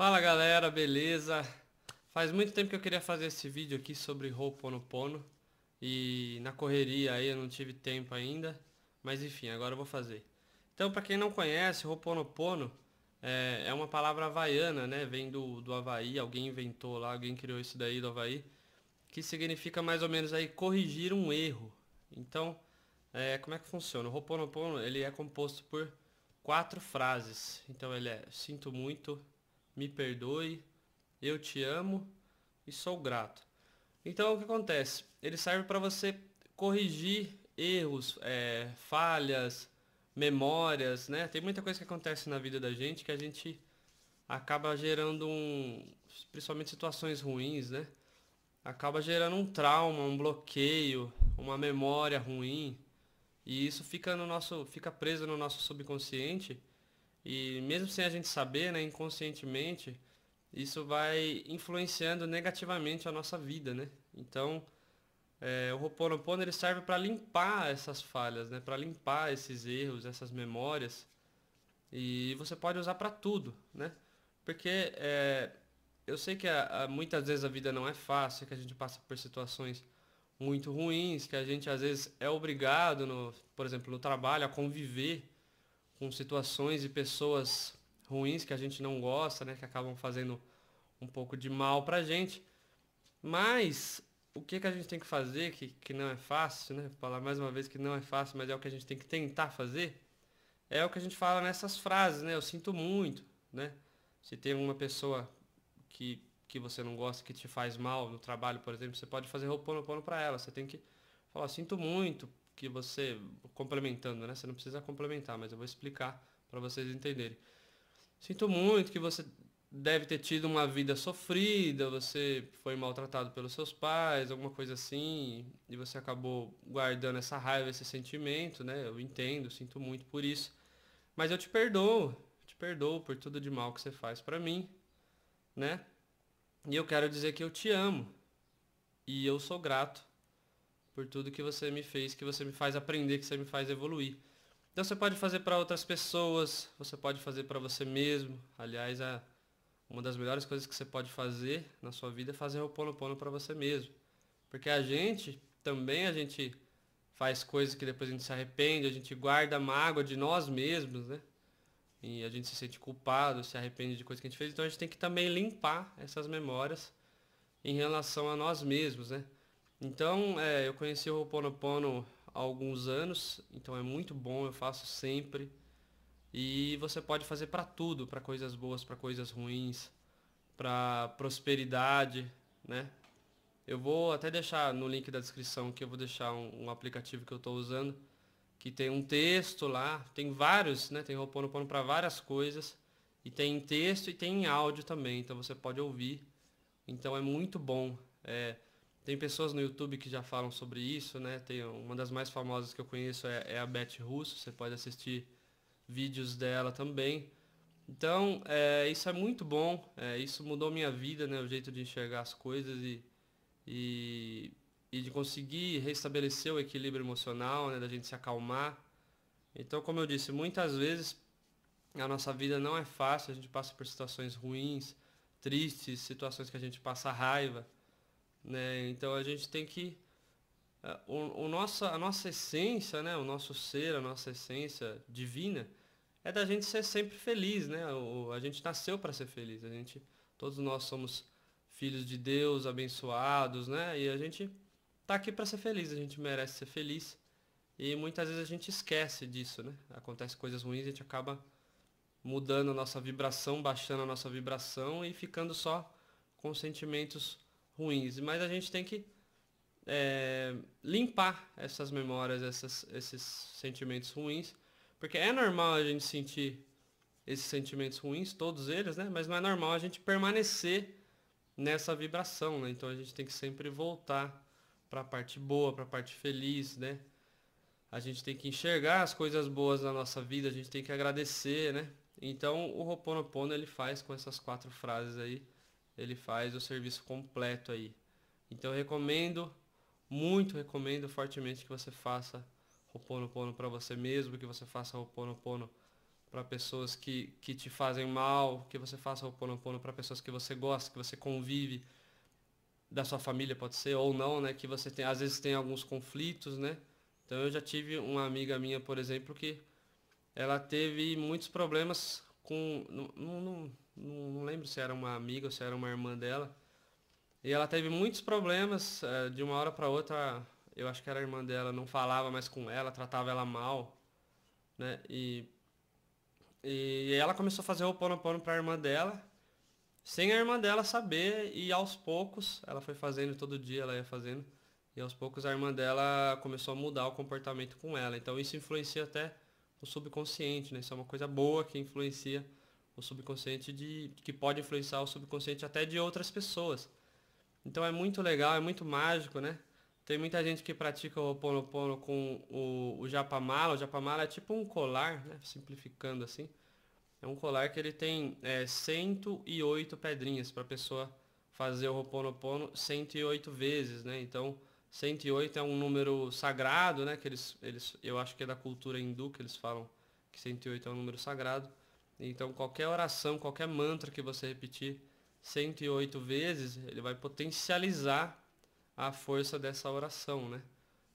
Fala galera, beleza? Faz muito tempo que eu queria fazer esse vídeo aqui sobre Ho'oponopono e na correria aí eu não tive tempo ainda, mas enfim, agora eu vou fazer. Então, para quem não conhece, Ho'oponopono é, é, uma palavra havaiana, né? Vem do, do Havaí, alguém inventou lá, alguém criou isso daí do Havaí, que significa mais ou menos aí corrigir um erro. Então, é, como é que funciona? O Ho'oponopono, ele é composto por quatro frases. Então ele é sinto muito, me perdoe, eu te amo e sou grato. Então o que acontece? Ele serve para você corrigir erros, é, falhas, memórias, né? Tem muita coisa que acontece na vida da gente que a gente acaba gerando um, principalmente situações ruins, né? Acaba gerando um trauma, um bloqueio, uma memória ruim, e isso fica no nosso, fica preso no nosso subconsciente e mesmo sem a gente saber, né, inconscientemente, isso vai influenciando negativamente a nossa vida, né? Então, é, o Ho'oponopono ele serve para limpar essas falhas, né? Para limpar esses erros, essas memórias. E você pode usar para tudo, né? Porque é, eu sei que a, a, muitas vezes a vida não é fácil, que a gente passa por situações muito ruins, que a gente às vezes é obrigado, no, por exemplo, no trabalho, a conviver com situações e pessoas ruins que a gente não gosta, né, que acabam fazendo um pouco de mal pra gente. Mas o que, que a gente tem que fazer, que, que não é fácil, né? Vou falar mais uma vez que não é fácil, mas é o que a gente tem que tentar fazer, é o que a gente fala nessas frases, né? Eu sinto muito, né? Se tem uma pessoa que, que você não gosta, que te faz mal no trabalho, por exemplo, você pode fazer roupão no para ela. Você tem que falar, sinto muito, que você, complementando, né? Você não precisa complementar, mas eu vou explicar para vocês entenderem. Sinto muito que você deve ter tido uma vida sofrida, você foi maltratado pelos seus pais, alguma coisa assim, e você acabou guardando essa raiva, esse sentimento, né? Eu entendo, sinto muito por isso. Mas eu te perdoo, eu te perdoo por tudo de mal que você faz para mim, né? E eu quero dizer que eu te amo. E eu sou grato por tudo que você me fez, que você me faz aprender, que você me faz evoluir. Então você pode fazer para outras pessoas, você pode fazer para você mesmo. Aliás, a, uma das melhores coisas que você pode fazer na sua vida é fazer o pono para você mesmo. Porque a gente, também a gente faz coisas que depois a gente se arrepende, a gente guarda mágoa de nós mesmos, né? E a gente se sente culpado, se arrepende de coisas que a gente fez. Então a gente tem que também limpar essas memórias em relação a nós mesmos, né? Então, é, eu conheci o Ho'oponopono há alguns anos, então é muito bom, eu faço sempre. E você pode fazer para tudo, para coisas boas, para coisas ruins, para prosperidade, né? Eu vou até deixar no link da descrição que eu vou deixar um, um aplicativo que eu estou usando, que tem um texto lá, tem vários, né? Tem Ho'oponopono para várias coisas, e tem texto e tem áudio também, então você pode ouvir. Então é muito bom. É, tem pessoas no YouTube que já falam sobre isso, né? Tem uma das mais famosas que eu conheço é, é a Beth Russo, você pode assistir vídeos dela também. Então, é, isso é muito bom, é, isso mudou minha vida, né? O jeito de enxergar as coisas e, e, e de conseguir restabelecer o equilíbrio emocional, né? Da gente se acalmar. Então, como eu disse, muitas vezes a nossa vida não é fácil, a gente passa por situações ruins, tristes, situações que a gente passa raiva. Né? Então a gente tem que eh, o, o nossa, a nossa essência, né? o nosso ser, a nossa essência divina é da gente ser sempre feliz, né? O, a gente nasceu para ser feliz. A gente, todos nós somos filhos de Deus, abençoados, né? E a gente tá aqui para ser feliz, a gente merece ser feliz. E muitas vezes a gente esquece disso, né? Acontece coisas ruins, a gente acaba mudando a nossa vibração, baixando a nossa vibração e ficando só com sentimentos ruins, mas a gente tem que é, limpar essas memórias, essas, esses sentimentos ruins, porque é normal a gente sentir esses sentimentos ruins, todos eles, né? Mas não é normal a gente permanecer nessa vibração, né? Então a gente tem que sempre voltar para a parte boa, para a parte feliz, né? A gente tem que enxergar as coisas boas da nossa vida, a gente tem que agradecer, né? Então o Ho'oponopono ele faz com essas quatro frases aí ele faz o serviço completo aí. Então recomendo, muito recomendo fortemente que você faça Ho'oponopono para você mesmo, que você faça Ho'oponopono para pessoas que, que te fazem mal, que você faça Ho'oponopono para pessoas que você gosta, que você convive, da sua família pode ser ou não, né, que você tem, às vezes tem alguns conflitos, né? Então eu já tive uma amiga minha, por exemplo, que ela teve muitos problemas com não, não, não lembro se era uma amiga ou se era uma irmã dela. E ela teve muitos problemas eh, de uma hora para outra. Eu acho que era a irmã dela, não falava mais com ela, tratava ela mal, né? E e ela começou a fazer o pano para a irmã dela, sem a irmã dela saber, e aos poucos, ela foi fazendo todo dia, ela ia fazendo, e aos poucos a irmã dela começou a mudar o comportamento com ela. Então isso influencia até o subconsciente, né? Isso é uma coisa boa que influencia o subconsciente de que pode influenciar o subconsciente até de outras pessoas. Então é muito legal, é muito mágico, né? Tem muita gente que pratica o Ho'oponopono com o, o japamala. O japamala é tipo um colar, né? simplificando assim. É um colar que ele tem é, 108 pedrinhas para a pessoa fazer o Ho'oponopono 108 vezes, né? Então, 108 é um número sagrado, né? Que eles, eles, eu acho que é da cultura hindu que eles falam que 108 é um número sagrado. Então qualquer oração, qualquer mantra que você repetir 108 vezes, ele vai potencializar a força dessa oração, né?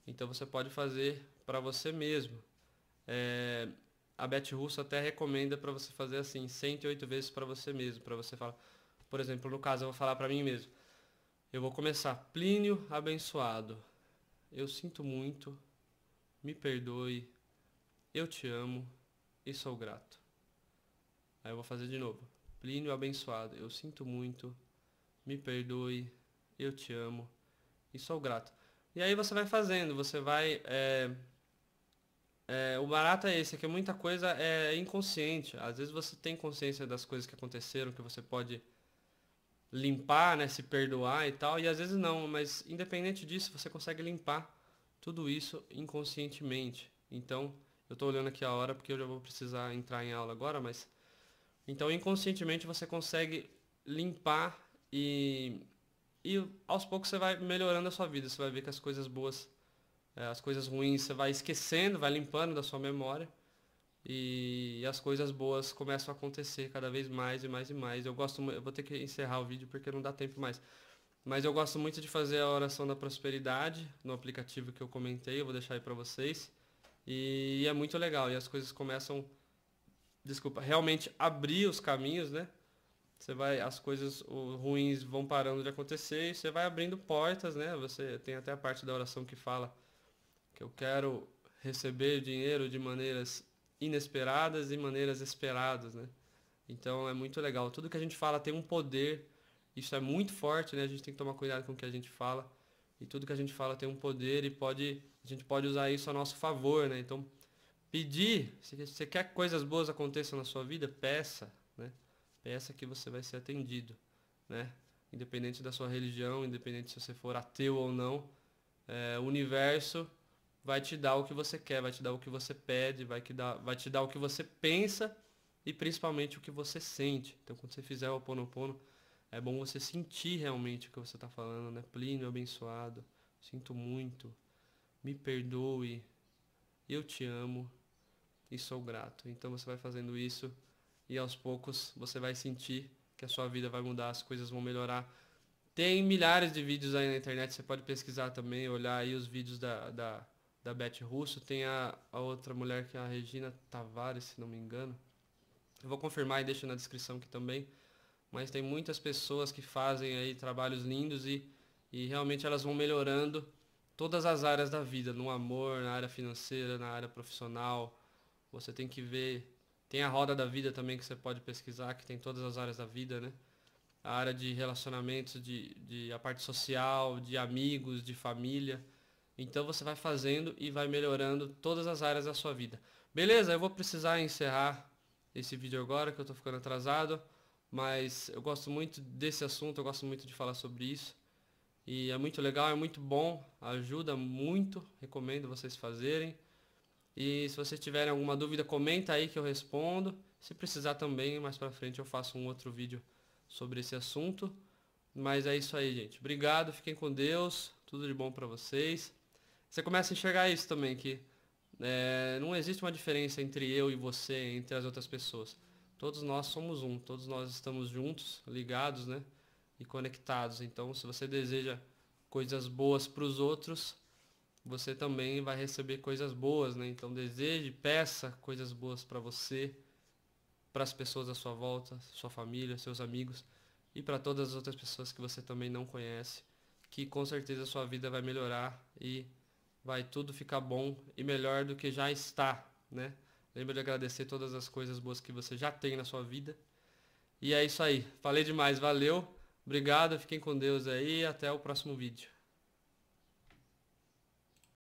Então você pode fazer para você mesmo. É, a Beth Russo até recomenda para você fazer assim, 108 vezes para você mesmo, para você falar. Por exemplo, no caso eu vou falar para mim mesmo. Eu vou começar Plínio abençoado. Eu sinto muito. Me perdoe. Eu te amo e sou grato. Aí eu vou fazer de novo. Plínio abençoado, eu sinto muito, me perdoe, eu te amo e sou grato. E aí você vai fazendo, você vai. É, é, o barato é esse, é que muita coisa é inconsciente. Às vezes você tem consciência das coisas que aconteceram, que você pode limpar, né, se perdoar e tal, e às vezes não, mas independente disso, você consegue limpar tudo isso inconscientemente. Então, eu estou olhando aqui a hora porque eu já vou precisar entrar em aula agora, mas então inconscientemente você consegue limpar e, e aos poucos você vai melhorando a sua vida. Você vai ver que as coisas boas, é, as coisas ruins você vai esquecendo, vai limpando da sua memória. E as coisas boas começam a acontecer cada vez mais e mais e mais. Eu gosto, eu vou ter que encerrar o vídeo porque não dá tempo mais. Mas eu gosto muito de fazer a oração da prosperidade no aplicativo que eu comentei, eu vou deixar aí para vocês. E é muito legal, e as coisas começam desculpa, realmente abrir os caminhos, né? Você vai, as coisas ruins vão parando de acontecer e você vai abrindo portas, né? Você tem até a parte da oração que fala que eu quero receber dinheiro de maneiras inesperadas e maneiras esperadas, né? Então é muito legal. Tudo que a gente fala tem um poder. Isso é muito forte, né? A gente tem que tomar cuidado com o que a gente fala. E tudo que a gente fala tem um poder e pode a gente pode usar isso a nosso favor, né? Então Pedir, se você quer que coisas boas aconteçam na sua vida, peça, né? Peça que você vai ser atendido, né? Independente da sua religião, independente se você for ateu ou não, é, o universo vai te dar o que você quer, vai te dar o que você pede, vai, que dar vai te dar o que você pensa e principalmente o que você sente. Então quando você fizer o Oponopono, é bom você sentir realmente o que você está falando, né? Plínio abençoado, sinto muito, me perdoe, eu te amo e sou grato. Então você vai fazendo isso e aos poucos você vai sentir que a sua vida vai mudar, as coisas vão melhorar. Tem milhares de vídeos aí na internet, você pode pesquisar também, olhar aí os vídeos da, da, da Beth Russo. Tem a, a outra mulher que é a Regina Tavares, se não me engano. Eu vou confirmar e deixo na descrição aqui também. Mas tem muitas pessoas que fazem aí trabalhos lindos e, e realmente elas vão melhorando todas as áreas da vida, no amor, na área financeira, na área profissional, você tem que ver. Tem a roda da vida também que você pode pesquisar, que tem todas as áreas da vida, né? A área de relacionamentos, de, de a parte social, de amigos, de família. Então você vai fazendo e vai melhorando todas as áreas da sua vida. Beleza, eu vou precisar encerrar esse vídeo agora, que eu estou ficando atrasado. Mas eu gosto muito desse assunto, eu gosto muito de falar sobre isso. E é muito legal, é muito bom, ajuda muito, recomendo vocês fazerem. E se vocês tiverem alguma dúvida, comenta aí que eu respondo. Se precisar também, mais para frente eu faço um outro vídeo sobre esse assunto. Mas é isso aí, gente. Obrigado, fiquem com Deus. Tudo de bom para vocês. Você começa a enxergar isso também, que é, não existe uma diferença entre eu e você, entre as outras pessoas. Todos nós somos um, todos nós estamos juntos, ligados, né? E conectados. Então, se você deseja coisas boas para os outros, você também vai receber coisas boas, né? Então deseje, peça coisas boas para você, para as pessoas à sua volta, sua família, seus amigos e para todas as outras pessoas que você também não conhece, que com certeza a sua vida vai melhorar e vai tudo ficar bom e melhor do que já está, né? Lembra de agradecer todas as coisas boas que você já tem na sua vida. E é isso aí. Falei demais, valeu. Obrigado, fiquem com Deus aí e até o próximo vídeo.